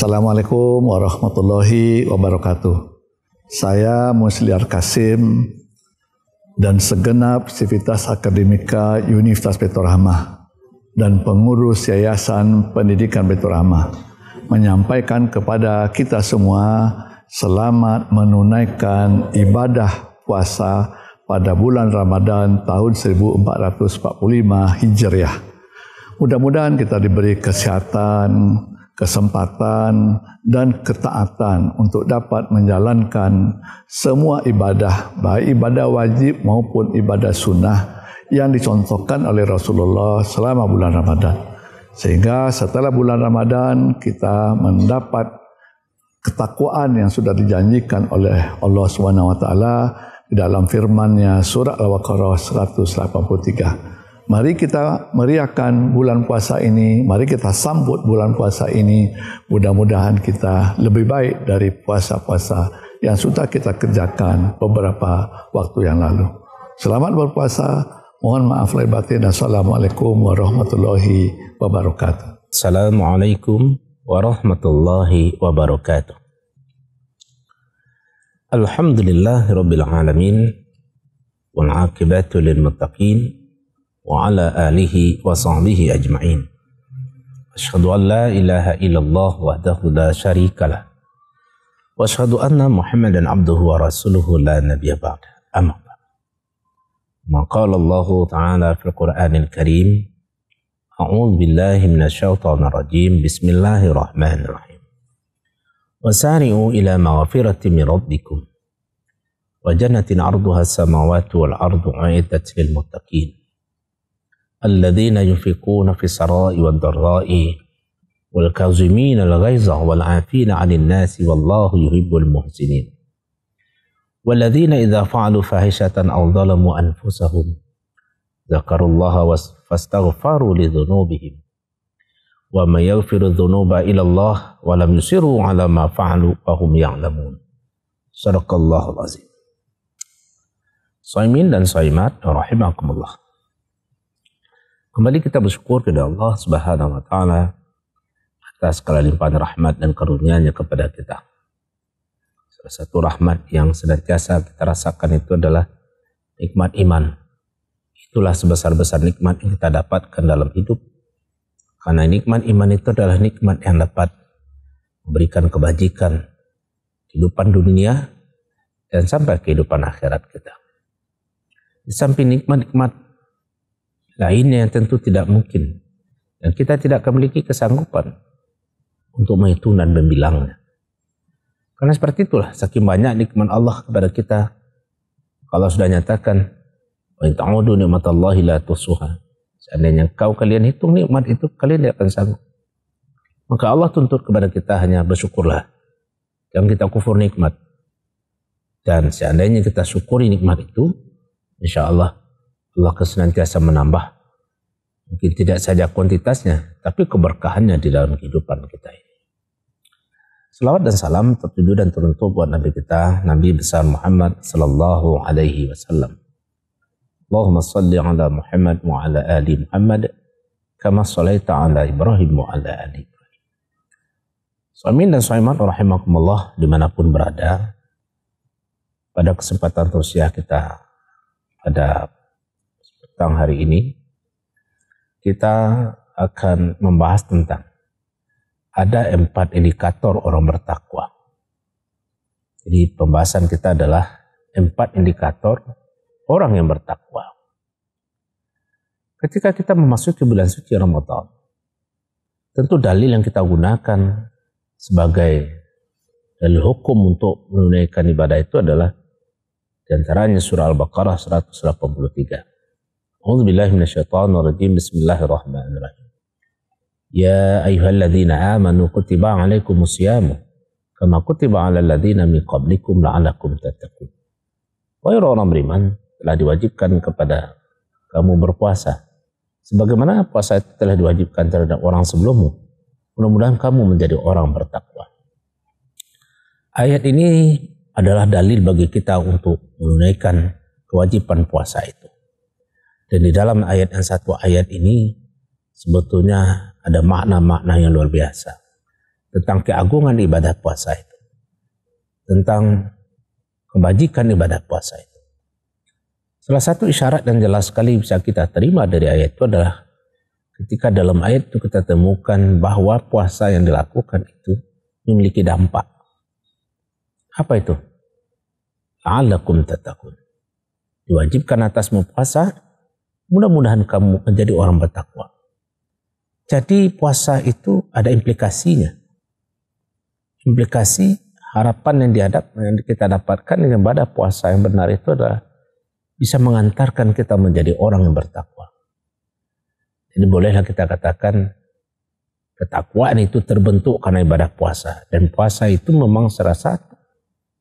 Assalamualaikum warahmatullahi wabarakatuh. Saya Musliar Kasim dan segenap Sivitas Akademika Universitas Petorahma dan pengurus Yayasan Pendidikan Petorahma menyampaikan kepada kita semua selamat menunaikan ibadah puasa pada bulan Ramadan tahun 1445 Hijriah. Mudah-mudahan kita diberi kesehatan, kesempatan, dan ketaatan untuk dapat menjalankan semua ibadah, baik ibadah wajib maupun ibadah sunnah yang dicontohkan oleh Rasulullah selama bulan Ramadan. Sehingga setelah bulan Ramadan kita mendapat ketakwaan yang sudah dijanjikan oleh Allah Subhanahu wa taala dalam firman-Nya surah Al-Baqarah 183. Mari kita meriahkan bulan puasa ini, mari kita sambut bulan puasa ini. Mudah-mudahan kita lebih baik dari puasa-puasa yang sudah kita kerjakan beberapa waktu yang lalu. Selamat berpuasa. Mohon maaf lahir batin. Assalamualaikum warahmatullahi wabarakatuh. Assalamualaikum warahmatullahi wabarakatuh. Alhamdulillah Rabbil Alamin وعلى آله وصحبه أجمعين أشهد أن لا إله إلا الله وحده لا شريك له وأشهد أن محمدا عبده ورسوله لا نبي بعد أما بعد ما قال الله تعالى في القرآن الكريم أعوذ بالله من الشيطان الرجيم بسم الله الرحمن الرحيم وسارعوا إلى مغفرة من ربكم وجنة عرضها السماوات والأرض أعدت للمتقين الذين ينفقون في السراء والضراء والكاظمين الغيظ والعافين عن الناس والله يحب المحسنين والذين إذا فعلوا فاحشة أو ظلموا أنفسهم ذكروا الله فاستغفروا لذنوبهم وما يغفر الذنوب إلى الله ولم يصروا على ما فعلوا وهم يعلمون صدق الله العظيم صايمين dan رحمكم الله Kembali kita bersyukur kepada Allah Subhanahu wa taala atas segala limpahan rahmat dan karunia-Nya kepada kita. Salah satu rahmat yang senantiasa kita rasakan itu adalah nikmat iman. Itulah sebesar-besar nikmat yang kita dapatkan dalam hidup. Karena nikmat iman itu adalah nikmat yang dapat memberikan kebajikan kehidupan dunia dan sampai kehidupan akhirat kita. Di samping nikmat-nikmat lainnya nah, yang tentu tidak mungkin. Dan kita tidak akan memiliki kesanggupan untuk menghitung dan membilangnya. Karena seperti itulah saking banyak nikmat Allah kepada kita. Kalau sudah nyatakan, وَإِنْتَعُدُوا نِعْمَةَ اللَّهِ لَا la Seandainya kau kalian hitung nikmat itu, kalian tidak akan sanggup. Maka Allah tuntut kepada kita hanya bersyukurlah. Jangan kita kufur nikmat. Dan seandainya kita syukuri nikmat itu, insya Allah Allah senantiasa menambah mungkin tidak saja kuantitasnya, tapi keberkahannya di dalam kehidupan kita ini. Selawat dan salam tertuju dan teruntuk buat Nabi kita, Nabi besar Muhammad Sallallahu Alaihi Wasallam. Allahumma salli ala Muhammad wa ala ali Muhammad, kama salaita ala Ibrahim wa ala ali Ibrahim. Suamin dan suaimat rahimakumullah dimanapun berada, pada kesempatan tersiah kita pada petang hari ini kita akan membahas tentang ada empat indikator orang bertakwa. Jadi pembahasan kita adalah empat indikator orang yang bertakwa. Ketika kita memasuki bulan suci Ramadan, tentu dalil yang kita gunakan sebagai dalil hukum untuk menunaikan ibadah itu adalah diantaranya surah Al-Baqarah 183. أعوذ بالله من الشيطان الرجيم بسم الله الرحمن الرحيم يا أيها الذين آمنوا كتب عليكم الصيام كما كتب على الذين من قبلكم لعلكم تتقون غير orang من telah diwajibkan kepada kamu berpuasa. Sebagaimana puasa itu telah diwajibkan terhadap orang sebelummu. Mudah-mudahan kamu menjadi orang bertakwa. Ayat ini adalah dalil bagi kita untuk menunaikan kewajiban puasa itu. Dan di dalam ayat yang satu ayat ini sebetulnya ada makna-makna yang luar biasa tentang keagungan ibadah puasa itu. Tentang kebajikan ibadah puasa itu. Salah satu isyarat yang jelas sekali bisa kita terima dari ayat itu adalah ketika dalam ayat itu kita temukan bahwa puasa yang dilakukan itu memiliki dampak. Apa itu? Alakum tatakun. Diwajibkan atasmu puasa Mudah-mudahan kamu menjadi orang bertakwa. Jadi puasa itu ada implikasinya. Implikasi harapan yang dihadap yang kita dapatkan dengan ibadah puasa yang benar itu adalah bisa mengantarkan kita menjadi orang yang bertakwa. Jadi bolehlah kita katakan ketakwaan itu terbentuk karena ibadah puasa dan puasa itu memang salah satu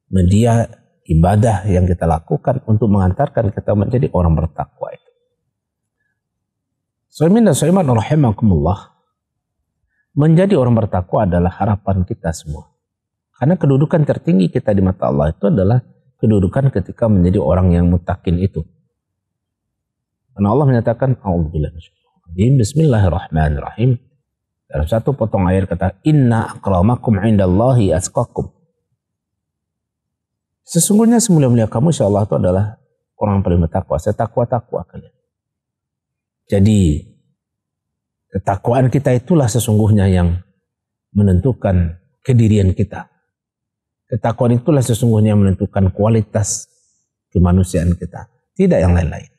media ibadah yang kita lakukan untuk mengantarkan kita menjadi orang bertakwa. Suami dan suami rahimakumullah. Menjadi orang bertakwa adalah harapan kita semua. Karena kedudukan tertinggi kita di mata Allah itu adalah kedudukan ketika menjadi orang yang mutakin itu. Karena Allah menyatakan, Bismillahirrahmanirrahim. Dalam satu potong air kata, Inna akramakum indallahi asqakum. Sesungguhnya semulia-mulia kamu insya Allah itu adalah orang paling bertakwa. Saya takwa-takwa kalian. Jadi ketakwaan kita itulah sesungguhnya yang menentukan kedirian kita. Ketakwaan itulah sesungguhnya menentukan kualitas kemanusiaan kita. Tidak yang lain-lain.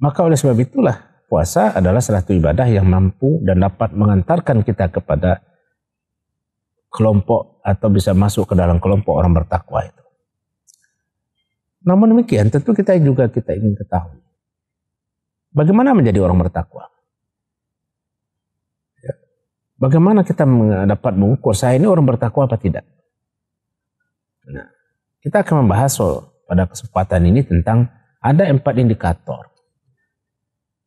Maka oleh sebab itulah puasa adalah salah satu ibadah yang mampu dan dapat mengantarkan kita kepada kelompok atau bisa masuk ke dalam kelompok orang bertakwa itu. Namun demikian tentu kita juga kita ingin ketahui Bagaimana menjadi orang bertakwa? Ya. Bagaimana kita dapat mengukur saya ini orang bertakwa apa tidak? Nah, kita akan membahas soal pada kesempatan ini tentang ada empat indikator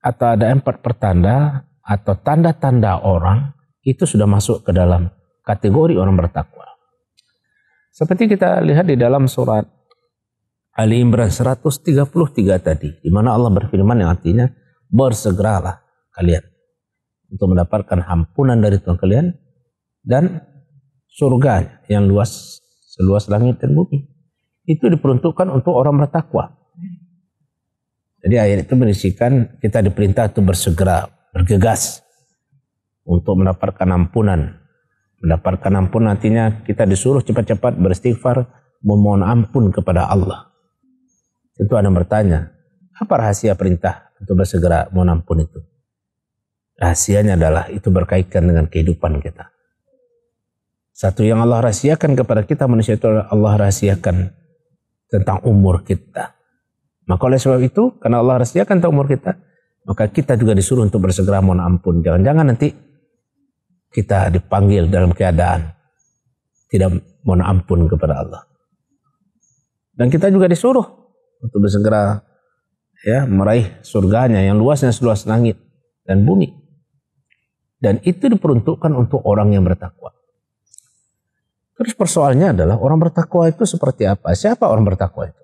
atau ada empat pertanda atau tanda-tanda orang itu sudah masuk ke dalam kategori orang bertakwa. Seperti kita lihat di dalam surat Ali Imran 133 tadi, di mana Allah berfirman yang artinya bersegeralah kalian untuk mendapatkan ampunan dari Tuhan kalian dan surga yang luas seluas langit dan bumi. Itu diperuntukkan untuk orang bertakwa. Jadi ayat itu berisikan kita diperintah untuk bersegera, bergegas untuk mendapatkan ampunan. Mendapatkan ampun artinya kita disuruh cepat-cepat beristighfar, memohon ampun kepada Allah. Tentu Anda bertanya, apa rahasia perintah untuk bersegera mohon ampun itu? Rahasianya adalah itu berkaitan dengan kehidupan kita. Satu yang Allah rahasiakan kepada kita manusia itu Allah rahasiakan tentang umur kita. Maka oleh sebab itu, karena Allah rahasiakan tentang umur kita, maka kita juga disuruh untuk bersegera mohon ampun. Jangan-jangan nanti kita dipanggil dalam keadaan tidak mohon ampun kepada Allah. Dan kita juga disuruh untuk bersegera ya meraih surganya yang luasnya seluas langit dan bumi. Dan itu diperuntukkan untuk orang yang bertakwa. Terus persoalannya adalah orang bertakwa itu seperti apa? Siapa orang bertakwa itu?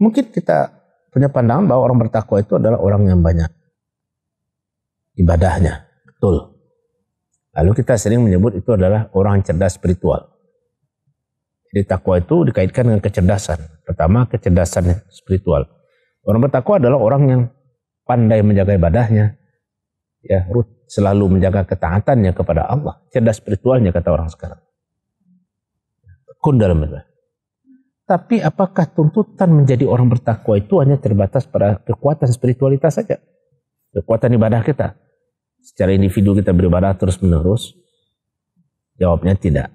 Mungkin kita punya pandangan bahwa orang bertakwa itu adalah orang yang banyak ibadahnya, betul. Lalu kita sering menyebut itu adalah orang cerdas spiritual. Jadi takwa itu dikaitkan dengan kecerdasan. Pertama kecerdasan spiritual. Orang bertakwa adalah orang yang pandai menjaga ibadahnya, ya Ruth selalu menjaga ketaatannya kepada Allah. Cerdas spiritualnya kata orang sekarang. Kun dalam ibadah. Tapi apakah tuntutan menjadi orang bertakwa itu hanya terbatas pada kekuatan spiritualitas saja? Kekuatan ibadah kita. Secara individu kita beribadah terus menerus. Jawabnya tidak.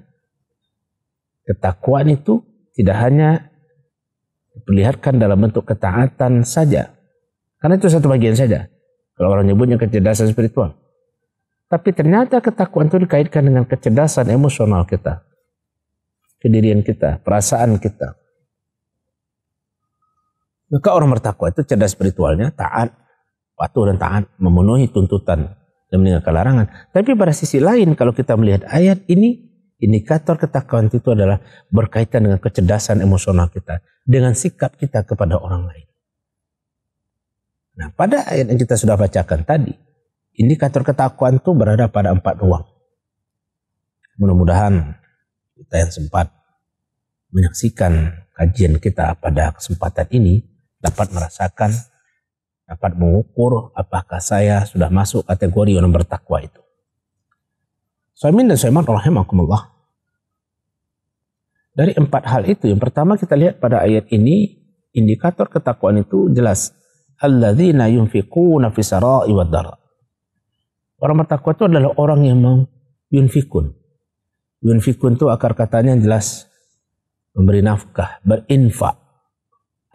Ketakwaan itu tidak hanya diperlihatkan dalam bentuk ketaatan saja. Karena itu satu bagian saja. Kalau orang nyebutnya kecerdasan spiritual. Tapi ternyata ketakwaan itu dikaitkan dengan kecerdasan emosional kita. Kedirian kita, perasaan kita. Maka orang bertakwa itu cerdas spiritualnya, taat, patuh dan taat, memenuhi tuntutan dan meninggalkan larangan. Tapi pada sisi lain kalau kita melihat ayat ini, Indikator ketakwaan itu adalah berkaitan dengan kecerdasan emosional kita, dengan sikap kita kepada orang lain. Nah, pada ayat yang kita sudah bacakan tadi, indikator ketakwaan itu berada pada empat ruang. Mudah-mudahan kita yang sempat menyaksikan kajian kita pada kesempatan ini dapat merasakan, dapat mengukur apakah saya sudah masuk kategori orang bertakwa itu. Suamin dan suamat rahimakumullah. Dari empat hal itu, yang pertama kita lihat pada ayat ini, indikator ketakwaan itu jelas. Alladzina yunfiquna fisara'i wad dara. Orang bertakwa itu adalah orang yang mau yunfikun. Yunfikun itu akar katanya jelas. Memberi nafkah, berinfak.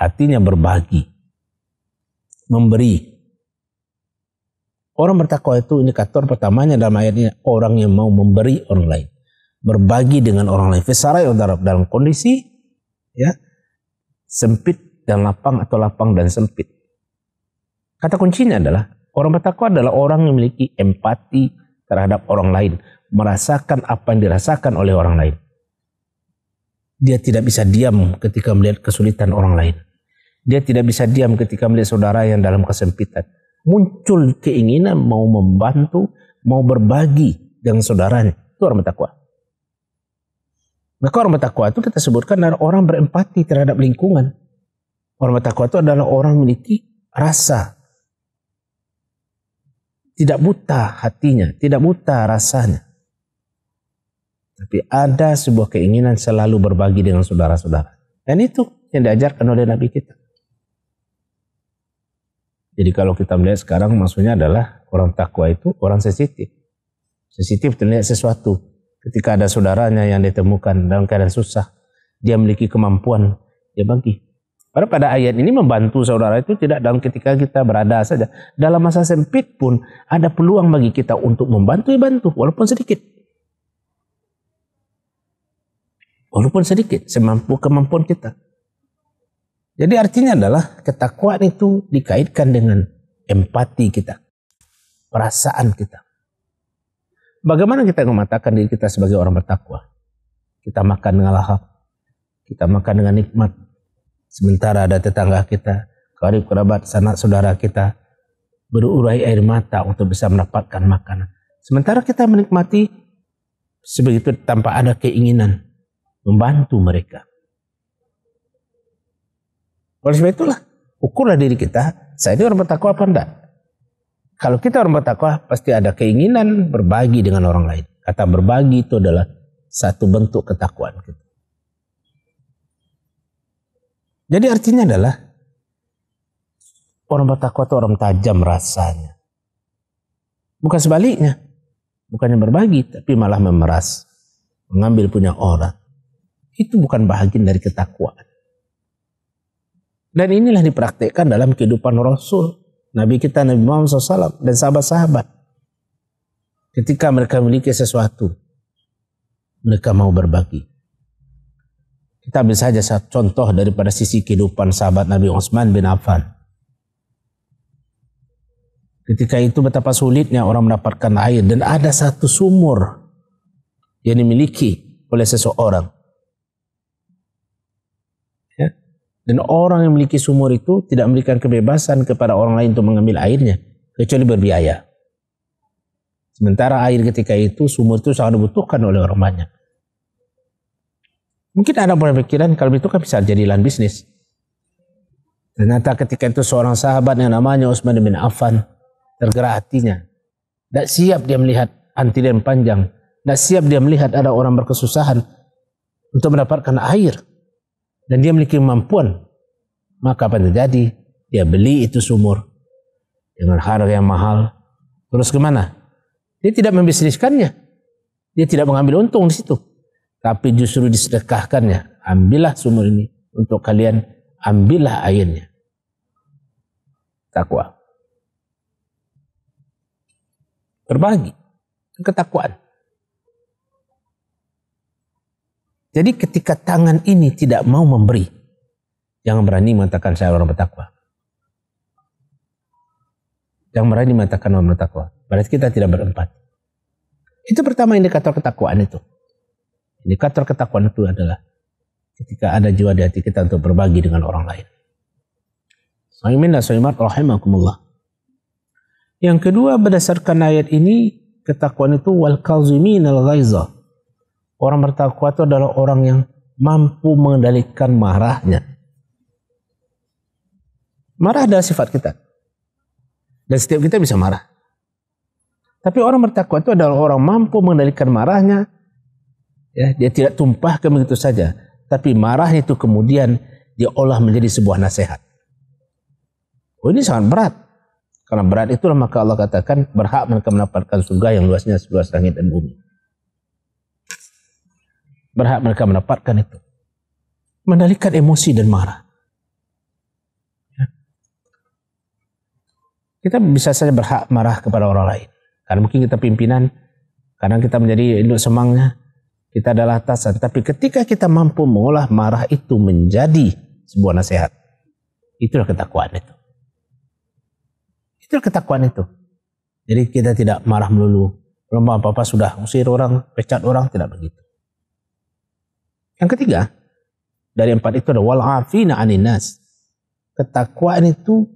Artinya berbagi. Memberi Orang bertakwa itu indikator pertamanya dalam ayat ini orang yang mau memberi orang lain, berbagi dengan orang lain. Fisarai dalam kondisi ya sempit dan lapang atau lapang dan sempit. Kata kuncinya adalah orang bertakwa adalah orang yang memiliki empati terhadap orang lain, merasakan apa yang dirasakan oleh orang lain. Dia tidak bisa diam ketika melihat kesulitan orang lain. Dia tidak bisa diam ketika melihat saudara yang dalam kesempitan muncul keinginan mau membantu, mau berbagi dengan saudaranya. Itu orang bertakwa. Maka orang bertakwa itu kita sebutkan adalah orang berempati terhadap lingkungan. Orang bertakwa itu adalah orang memiliki rasa. Tidak buta hatinya, tidak buta rasanya. Tapi ada sebuah keinginan selalu berbagi dengan saudara-saudara. Dan itu yang diajarkan oleh Nabi kita. Jadi kalau kita melihat sekarang maksudnya adalah orang takwa itu orang sensitif. Sensitif terlihat sesuatu. Ketika ada saudaranya yang ditemukan dalam keadaan susah, dia memiliki kemampuan, dia bagi. Padahal pada ayat ini membantu saudara itu tidak dalam ketika kita berada saja. Dalam masa sempit pun ada peluang bagi kita untuk membantu, bantu. Walaupun sedikit. Walaupun sedikit, semampu kemampuan kita. Jadi artinya adalah ketakwaan itu dikaitkan dengan empati kita, perasaan kita. Bagaimana kita mengatakan diri kita sebagai orang bertakwa? Kita makan dengan lahap, kita makan dengan nikmat. Sementara ada tetangga kita, karib kerabat, sanak saudara kita berurai air mata untuk bisa mendapatkan makanan. Sementara kita menikmati sebegitu tanpa ada keinginan membantu mereka. Oleh sebab itulah ukurlah diri kita. Saya ini orang bertakwa apa enggak? Kalau kita orang bertakwa pasti ada keinginan berbagi dengan orang lain. Kata berbagi itu adalah satu bentuk ketakwaan kita. Jadi artinya adalah orang bertakwa itu orang tajam rasanya. Bukan sebaliknya. Bukannya berbagi tapi malah memeras. Mengambil punya orang. Itu bukan bahagian dari ketakwaan. Dan inilah dipraktikkan dalam kehidupan Rasul. Nabi kita Nabi Muhammad SAW dan sahabat-sahabat. Ketika mereka memiliki sesuatu, mereka mau berbagi. Kita ambil saja satu contoh daripada sisi kehidupan sahabat Nabi Utsman bin Affan. Ketika itu betapa sulitnya orang mendapatkan air dan ada satu sumur yang dimiliki oleh seseorang Dan orang yang memiliki sumur itu tidak memberikan kebebasan kepada orang lain untuk mengambil airnya, kecuali berbiaya. Sementara air ketika itu sumur itu sangat dibutuhkan oleh orang banyak. Mungkin ada pikiran kalau itu kan bisa jadi lahan bisnis. Ternyata ketika itu seorang sahabat yang namanya Utsman bin Affan tergerak hatinya. Tidak siap dia melihat antrian panjang. Tidak siap dia melihat ada orang berkesusahan untuk mendapatkan air dan dia memiliki kemampuan, maka apa yang terjadi? Dia beli itu sumur dengan harga yang mahal. Terus kemana? Dia tidak membisniskannya. Dia tidak mengambil untung di situ. Tapi justru disedekahkannya. Ambillah sumur ini untuk kalian. Ambillah airnya. Takwa. Berbagi. Ketakwaan. Jadi ketika tangan ini tidak mau memberi, jangan berani mengatakan saya orang bertakwa. Jangan berani mengatakan orang bertakwa. Berarti kita tidak berempat. Itu pertama indikator ketakwaan itu. Indikator ketakwaan itu adalah ketika ada jiwa di hati kita untuk berbagi dengan orang lain. rahimakumullah. Yang kedua berdasarkan ayat ini ketakwaan itu wal kazimin al ghaizah Orang bertakwa itu adalah orang yang mampu mengendalikan marahnya. Marah adalah sifat kita. Dan setiap kita bisa marah. Tapi orang bertakwa itu adalah orang mampu mengendalikan marahnya. Ya, dia tidak tumpah ke begitu saja. Tapi marahnya itu kemudian diolah menjadi sebuah nasihat. Oh ini sangat berat. Karena berat itulah maka Allah katakan berhak mereka mendapatkan surga yang luasnya seluas langit dan bumi. Berhak mereka mendapatkan itu. mendalikan emosi dan marah. Ya. Kita bisa saja berhak marah kepada orang lain. Karena mungkin kita pimpinan, kadang kita menjadi induk semangnya, kita adalah atasan. Tapi ketika kita mampu mengolah marah itu menjadi sebuah nasihat, itulah ketakuan itu. Itulah ketakuan itu. Jadi kita tidak marah melulu. Belum apa-apa sudah usir orang, pecat orang, tidak begitu. Yang ketiga, dari empat itu adalah walafina aninas Ketakwaan itu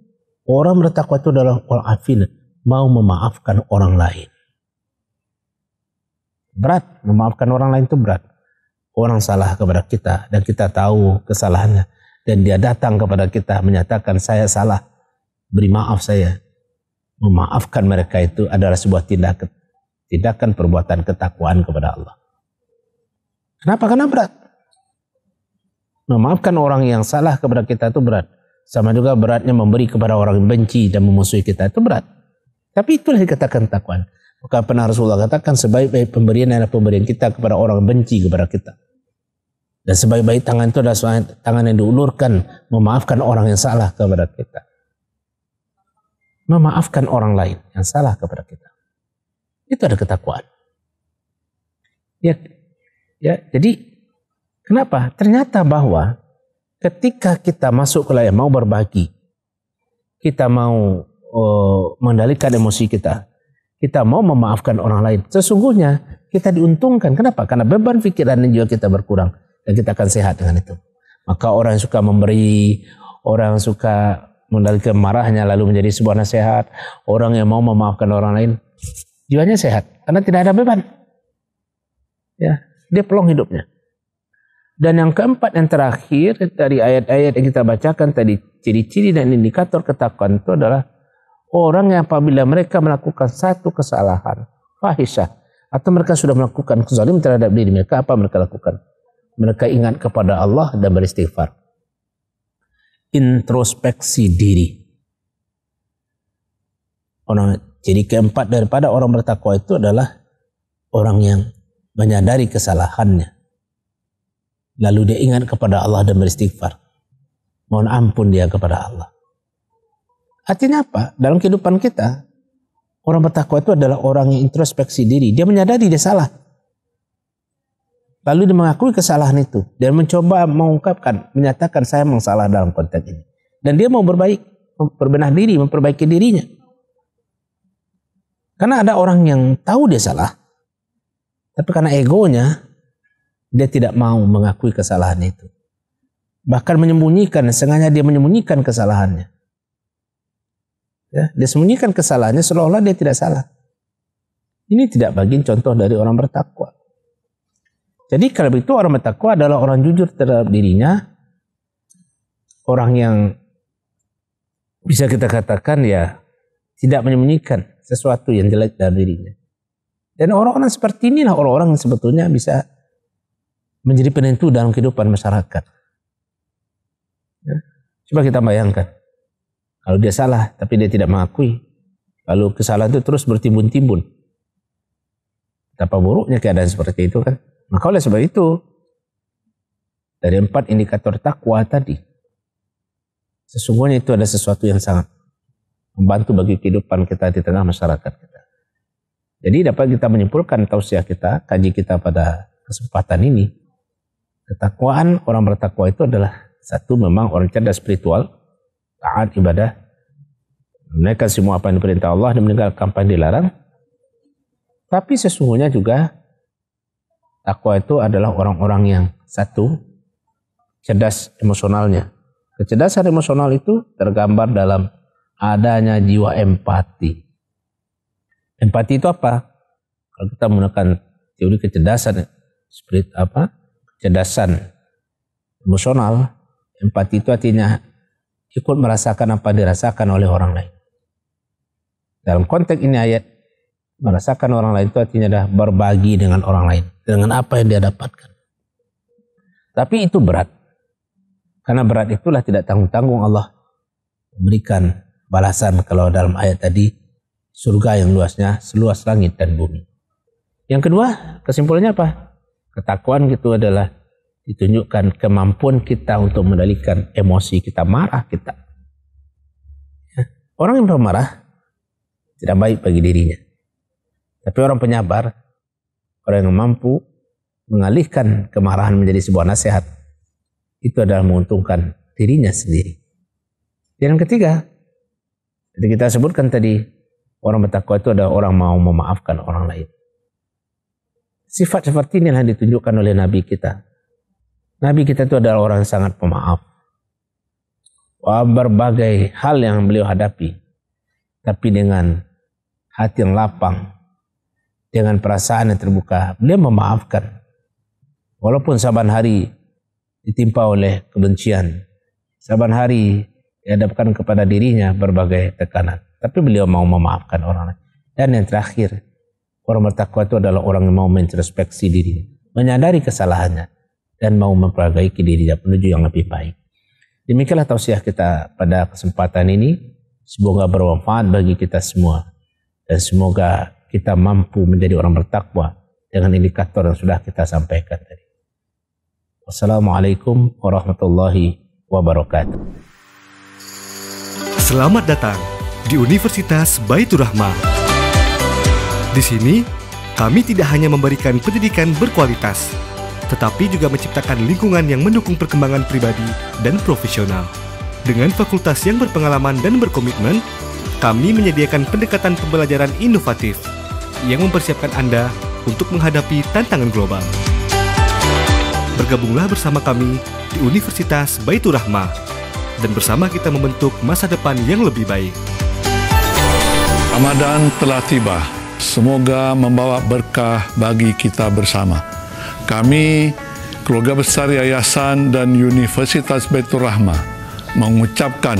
orang bertakwa itu adalah walafina mau memaafkan orang lain. Berat, memaafkan orang lain itu berat. Orang salah kepada kita dan kita tahu kesalahannya dan dia datang kepada kita menyatakan saya salah, beri maaf saya. Memaafkan mereka itu adalah sebuah tindakan tindakan perbuatan ketakwaan kepada Allah. Kenapa? Karena berat memaafkan orang yang salah kepada kita itu berat. Sama juga beratnya memberi kepada orang yang benci dan memusuhi kita itu berat. Tapi itulah dikatakan takwa. Maka pernah Rasulullah katakan sebaik-baik pemberian adalah pemberian kita kepada orang benci kepada kita. Dan sebaik-baik tangan itu adalah tangan yang diulurkan memaafkan orang yang salah kepada kita. Memaafkan orang lain yang salah kepada kita. Itu ada ketakwaan. Ya, ya, jadi Kenapa? Ternyata bahwa ketika kita masuk ke layar mau berbagi, kita mau uh, mengendalikan emosi kita, kita mau memaafkan orang lain, sesungguhnya kita diuntungkan. Kenapa? Karena beban pikiran dan juga kita berkurang dan kita akan sehat dengan itu. Maka orang yang suka memberi, orang yang suka mengendalikan marahnya lalu menjadi sebuah nasihat, orang yang mau memaafkan orang lain, jiwanya sehat karena tidak ada beban. Ya, dia pelong hidupnya. Dan yang keempat yang terakhir dari ayat-ayat yang kita bacakan tadi ciri-ciri dan indikator ketakuan itu adalah orang yang apabila mereka melakukan satu kesalahan fahisyah atau mereka sudah melakukan kezalim terhadap diri mereka apa mereka lakukan? Mereka ingat kepada Allah dan beristighfar. Introspeksi diri. Orang jadi keempat daripada orang bertakwa itu adalah orang yang menyadari kesalahannya Lalu dia ingat kepada Allah dan beristighfar. Mohon ampun dia kepada Allah. Artinya apa? Dalam kehidupan kita, orang bertakwa itu adalah orang yang introspeksi diri. Dia menyadari dia salah. Lalu dia mengakui kesalahan itu. Dan mencoba mengungkapkan, menyatakan saya memang salah dalam konteks ini. Dan dia mau berbaik, memperbenah diri, memperbaiki dirinya. Karena ada orang yang tahu dia salah, tapi karena egonya dia tidak mau mengakui kesalahan itu. Bahkan menyembunyikan, sengaja dia menyembunyikan kesalahannya. Ya, dia sembunyikan kesalahannya seolah-olah dia tidak salah. Ini tidak bagian contoh dari orang bertakwa. Jadi kalau begitu orang bertakwa adalah orang jujur terhadap dirinya, orang yang bisa kita katakan ya tidak menyembunyikan sesuatu yang jelek dalam dirinya. Dan orang-orang seperti inilah orang-orang yang sebetulnya bisa menjadi penentu dalam kehidupan masyarakat. Ya. Coba kita bayangkan, kalau dia salah tapi dia tidak mengakui, lalu kesalahan itu terus bertimbun-timbun. Betapa buruknya keadaan seperti itu kan. Maka oleh sebab itu, dari empat indikator takwa tadi, sesungguhnya itu ada sesuatu yang sangat membantu bagi kehidupan kita di tengah masyarakat kita. Jadi dapat kita menyimpulkan tausiah kita, kaji kita pada kesempatan ini Ketakwaan orang bertakwa itu adalah satu memang orang cerdas spiritual, taat ibadah, mereka semua apa yang diperintah Allah dan meninggalkan apa yang dilarang. Tapi sesungguhnya juga takwa itu adalah orang-orang yang satu cerdas emosionalnya. Kecerdasan emosional itu tergambar dalam adanya jiwa empati. Empati itu apa? Kalau kita menggunakan teori kecerdasan spirit apa? kecerdasan emosional. Empati itu artinya ikut merasakan apa dirasakan oleh orang lain. Dalam konteks ini ayat merasakan orang lain itu artinya adalah berbagi dengan orang lain dengan apa yang dia dapatkan. Tapi itu berat. Karena berat itulah tidak tanggung-tanggung Allah memberikan balasan kalau dalam ayat tadi surga yang luasnya seluas langit dan bumi. Yang kedua, kesimpulannya apa? Ketakuan itu adalah ditunjukkan kemampuan kita untuk mengendalikan emosi kita marah kita. Ya, orang yang marah tidak baik bagi dirinya. Tapi orang penyabar, orang yang mampu mengalihkan kemarahan menjadi sebuah nasihat, itu adalah menguntungkan dirinya sendiri. Dan yang ketiga, jadi kita sebutkan tadi, orang bertakwa itu adalah orang mau memaafkan orang lain. Sifat seperti ini yang ditunjukkan oleh Nabi kita. Nabi kita itu adalah orang yang sangat pemaaf. Wah, berbagai hal yang beliau hadapi. Tapi dengan hati yang lapang. Dengan perasaan yang terbuka. Beliau memaafkan. Walaupun saban hari ditimpa oleh kebencian. Saban hari dihadapkan kepada dirinya berbagai tekanan. Tapi beliau mau memaafkan orang lain. Dan yang terakhir, Orang bertakwa itu adalah orang yang mau mentrospeksi diri, menyadari kesalahannya, dan mau memperbaiki dirinya menuju yang lebih baik. Demikianlah tausiah kita pada kesempatan ini. Semoga bermanfaat bagi kita semua. Dan semoga kita mampu menjadi orang bertakwa dengan indikator yang sudah kita sampaikan tadi. Wassalamualaikum warahmatullahi wabarakatuh. Selamat datang di Universitas Baitur Rahman. Di sini, kami tidak hanya memberikan pendidikan berkualitas, tetapi juga menciptakan lingkungan yang mendukung perkembangan pribadi dan profesional. Dengan fakultas yang berpengalaman dan berkomitmen, kami menyediakan pendekatan pembelajaran inovatif yang mempersiapkan Anda untuk menghadapi tantangan global. Bergabunglah bersama kami di Universitas Baitur Rahma dan bersama kita membentuk masa depan yang lebih baik. Ramadan telah tiba semoga membawa berkah bagi kita bersama. Kami, keluarga besar Yayasan dan Universitas Betul Rahma, mengucapkan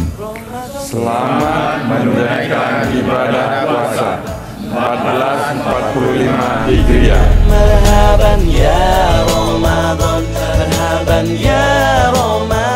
Selamat menunaikan ibadah puasa 1445 Hijriah. Marhaban ya Ramadan, marhaban ya Ramadan.